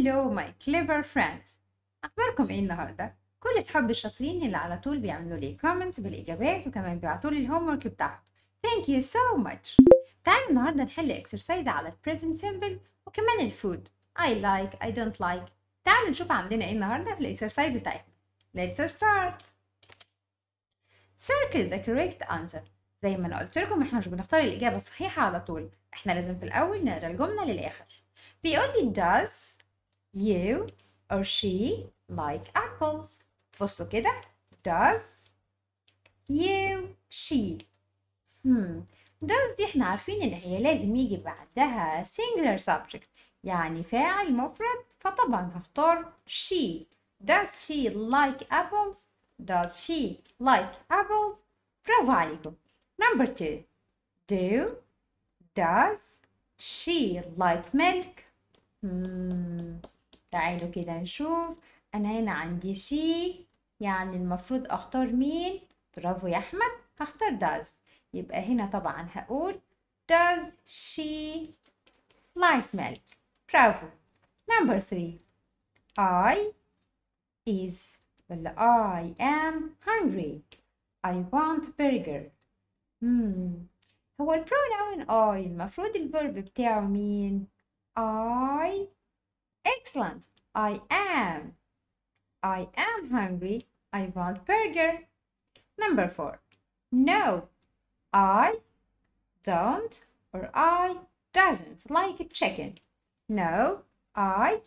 هلو ماي كليفر فريندز اخباركم ايه النهارده كل اصحاب الشاطرين اللي على طول بيعملوا لي كومنتس بالاجابات وكمان بيبعتوا لي الهوم ورك بتاعهم ثانك يو سو ماتش تعالوا النهارده نحل اكسرسايز على البريزنت سيمبل وكمان الفود اي لايك اي دونت لايك تعالوا نشوف عندنا ايه النهارده في الاكسرسايز بتاعتنا let's start circle the correct answer زي ما انا قلت لكم احنا مش بنختار الاجابه الصحيحه على طول احنا لازم في الاول نقرا الجمله للاخر بيقول لي does You or she like apples. بصوا كده does you she hmm. does دي احنا عارفين ان هي لازم يجي بعدها singular subject يعني فاعل مفرد فطبعا هختار she does she like apples does she like apples برافو عليكم number two do does she like milk hmm. تعالوا كده نشوف انا هنا عندي شي يعني المفروض اختار مين برافو يا احمد هختار داز يبقى هنا طبعا هقول does she like milk برافو نمبر 3 I is ولا I am hungry I want burger مم. Hmm. هو البرونون I المفروض الفيرب بتاعه مين I Excellent. I am. I am hungry. I want burger. Number four. No, I don't or I doesn't like chicken. No, I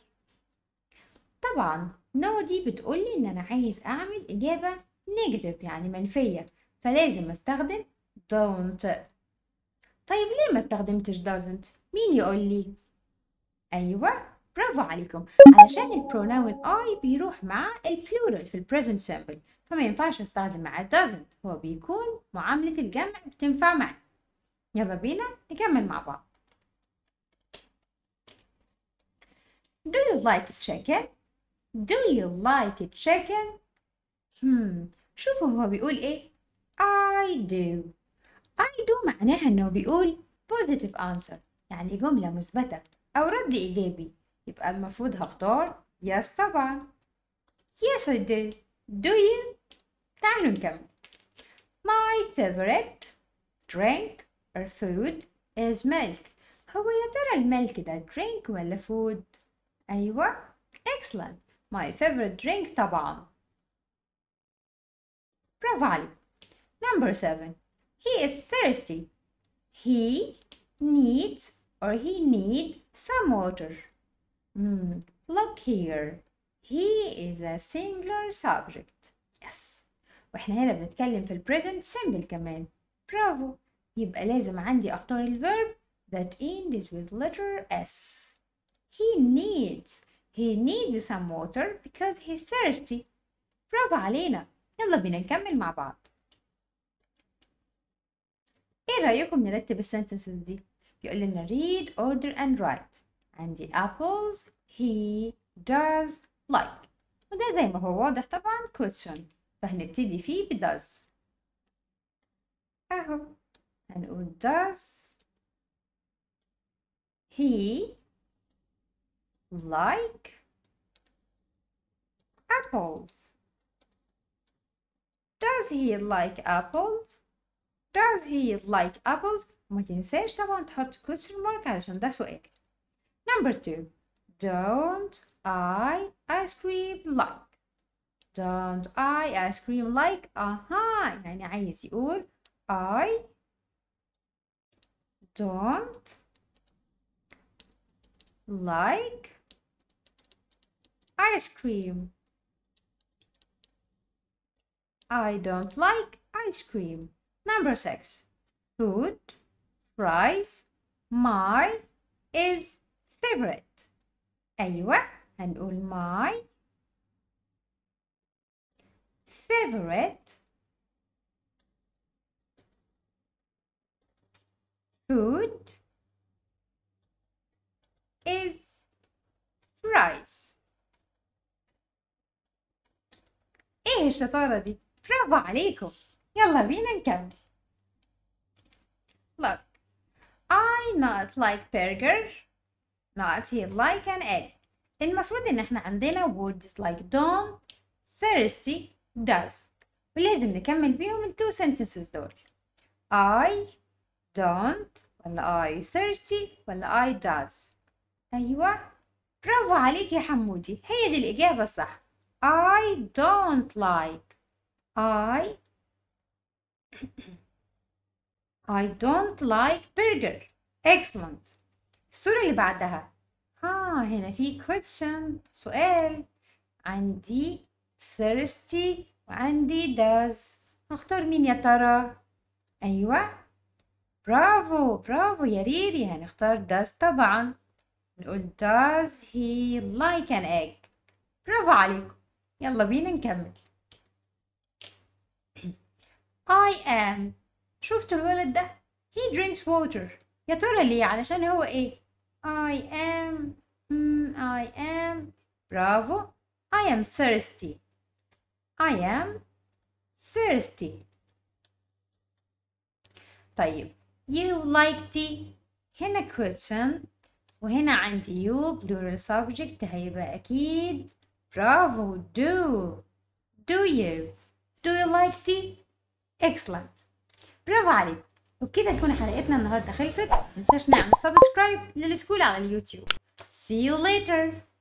طبعا no دي بتقول لي ان انا عايز اعمل اجابة negative يعني منفية فلازم استخدم don't طيب ليه ما استخدمتش doesn't مين يقول لي ايوه برافو عليكم علشان البروناون I بيروح مع البلورال في البريزنت سامبل فما ينفعش استخدم مع doesn't هو بيكون معاملة الجمع بتنفع معي يلا بينا نكمل مع بعض Do you like chicken? Do you like chicken? Hmm. شوفوا هو بيقول ايه I do I do معناها انه بيقول positive answer يعني جملة مثبتة أو رد إيجابي يبقى المفروض هختار yes طبعا Yes I do. Do you? تعالوا نكمل. My favorite drink or food is milk. هو يا ترى الملك ده drink ولا food؟ أيوة. Excellent. My favorite drink طبعا. برافو عليك. Number seven. He is thirsty. He needs or he need some water. Mm, look here. He is a singular subject. Yes. واحنا هنا بنتكلم في present. simple كمان. Bravo. يبقى لازم عندي اختار الفيرب that ends with letter S. He needs. He needs some water because he's thirsty. Bravo, علينا. يلا بينا نكمل مع بعض. ايه رأيكم نرتب السنتنسز دي؟ بيقول لنا read, order and write and the apples he does like وده زي ما هو واضح طبعا question فهنبتدي فيه ب does أهو هنقول does he like apples does he like apples does he like apples وما تنساش طبعا تحط question mark علشان ده سؤال Number two, don't I ice cream like. Don't I ice cream like. أها يعني عايز يقول I don't like ice cream. I don't like ice cream. Number six, food, fries, my is spirit أيوة هنقول my favorite food is rice ايه الشطارة دي برافو عليكم يلا بينا نكمل look I not like burger not he like an egg المفروض ان احنا عندنا words like don't thirsty does ولازم نكمل بيهم التو sentences دول I don't ولا I thirsty ولا I does أيوة برافو عليك يا حمودي هي دي الإجابة الصح I don't like I I don't like burger excellent الصورة اللي بعدها ها هنا في question سؤال عندي thirsty وعندي does هختار مين يا ترى أيوة برافو برافو يا ريري هنختار does طبعا نقول does he like an egg برافو عليكم يلا بينا نكمل I am شفتوا الولد ده he drinks water يا ترى ليه علشان هو ايه I am, mm, I am, bravo, I am thirsty. I am thirsty. طيب you like tea هنا question وهنا عندي you plural subject هيبقى أكيد Bravo. do do you do you like tea excellent Bravo. عليك وبكده تكون حلقتنا النهارده خلصت متنساش نعمل سبسكرايب للسكول على اليوتيوب See you later